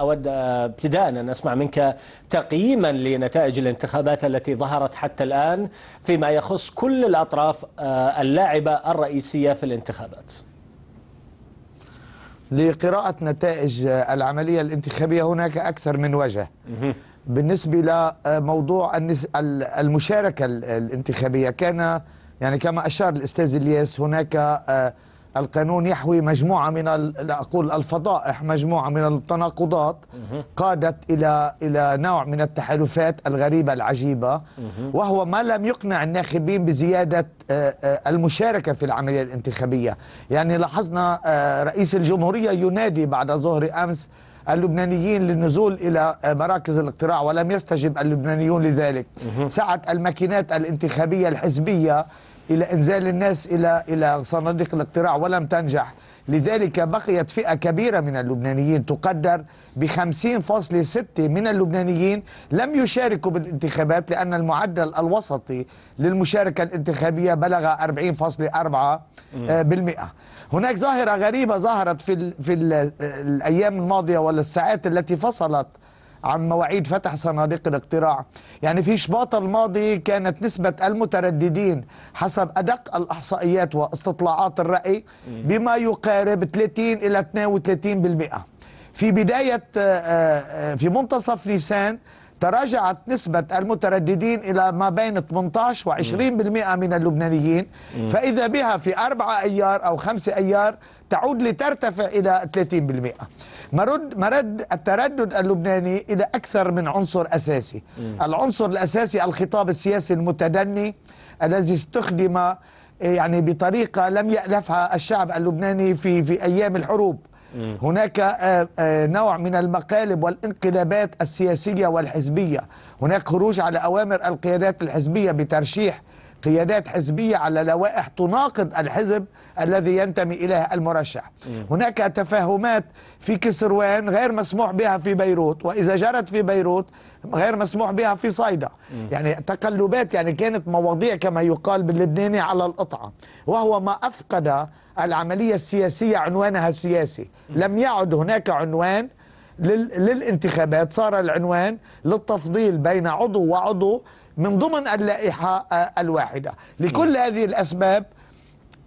أود آه، ابتداء أن أسمع منك تقييما لنتائج الانتخابات التي ظهرت حتى الآن فيما يخص كل الأطراف آه، اللاعبة الرئيسية في الانتخابات لقراءة نتائج آه، العملية الانتخابية هناك أكثر من وجه بالنسبة لموضوع المشاركة الانتخابية كان يعني كما أشار الأستاذ الياس هناك القانون يحوي مجموعة من لا أقول الفضائح مجموعة من التناقضات قادت إلى إلى نوع من التحالفات الغريبة العجيبة وهو ما لم يقنع الناخبين بزيادة آه، آه، المشاركة في العملية الانتخابية يعني لاحظنا آه، رئيس الجمهورية ينادي بعد ظهر أمس اللبنانيين للنزول إلى مراكز الاقتراع ولم يستجب اللبنانيون لذلك سعت الماكينات الانتخابية الحزبية إلى إنزال الناس إلى إلى صناديق الاقتراع ولم تنجح لذلك بقيت فئة كبيرة من اللبنانيين تقدر ب 50.6 من اللبنانيين لم يشاركوا بالانتخابات لأن المعدل الوسطي للمشاركة الانتخابية بلغ 40.4% آه، هناك ظاهرة غريبة ظهرت في, في آه، الأيام الماضية والساعات التي فصلت عن مواعيد فتح صناديق الاقتراع يعني في شباط الماضي كانت نسبة المترددين حسب أدق الأحصائيات واستطلاعات الرأي بما يقارب 30 إلى 32% في بداية آه، آه، آه، في منتصف نيسان تراجعت نسبة المترددين إلى ما بين 18 و20% من اللبنانيين فإذا بها في أربعة أيار أو خمسة أيار تعود لترتفع إلى 30% مرد, مرد التردد اللبناني إلى أكثر من عنصر أساسي العنصر الأساسي الخطاب السياسي المتدني الذي استخدم يعني بطريقة لم يألفها الشعب اللبناني في, في أيام الحروب هناك آه، آه، نوع من المقالب والانقلابات السياسية والحزبية هناك خروج على أوامر القيادات الحزبية بترشيح قيادات حزبية على لوائح تناقض الحزب الذي ينتمي إليه المرشح هناك تفاهمات في كسروان غير مسموح بها في بيروت وإذا جرت في بيروت غير مسموح بها في صيدا يعني تقلبات يعني كانت مواضيع كما يقال باللبناني على القطعة وهو ما أفقد العملية السياسية عنوانها السياسي لم يعد هناك عنوان للانتخابات صار العنوان للتفضيل بين عضو وعضو من ضمن اللائحة آه، الواحدة لكل نعم. هذه الأسباب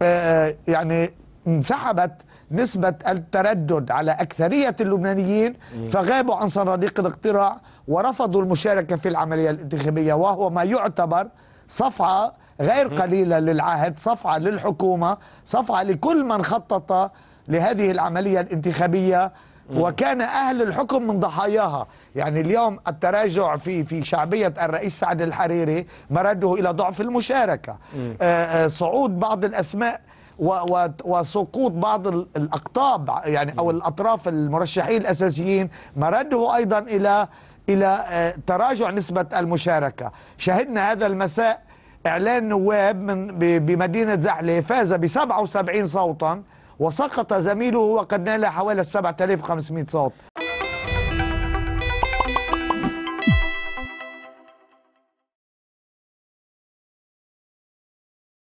آه، آه، يعني انسحبت نسبة التردد على أكثرية اللبنانيين نعم. فغابوا عن صناديق الاقتراع ورفضوا المشاركة في العملية الانتخابية وهو ما يعتبر صفعة غير نعم. قليلة للعهد صفعة للحكومة صفعة لكل من خطط لهذه العملية الانتخابية وكان أهل الحكم من ضحاياها يعني اليوم التراجع في في شعبية الرئيس سعد الحريري مرده إلى ضعف المشاركة آه، آه، صعود بعض الأسماء وسقوط بعض الأقطاب يعني أو الأطراف المرشحين الأساسيين مرده أيضا إلى إلى آه، تراجع نسبة المشاركة شهدنا هذا المساء إعلان نواب من بمدينة زحلة فاز ب 77 صوتا وسقط زميله وقد نال حوالي 7500 صوت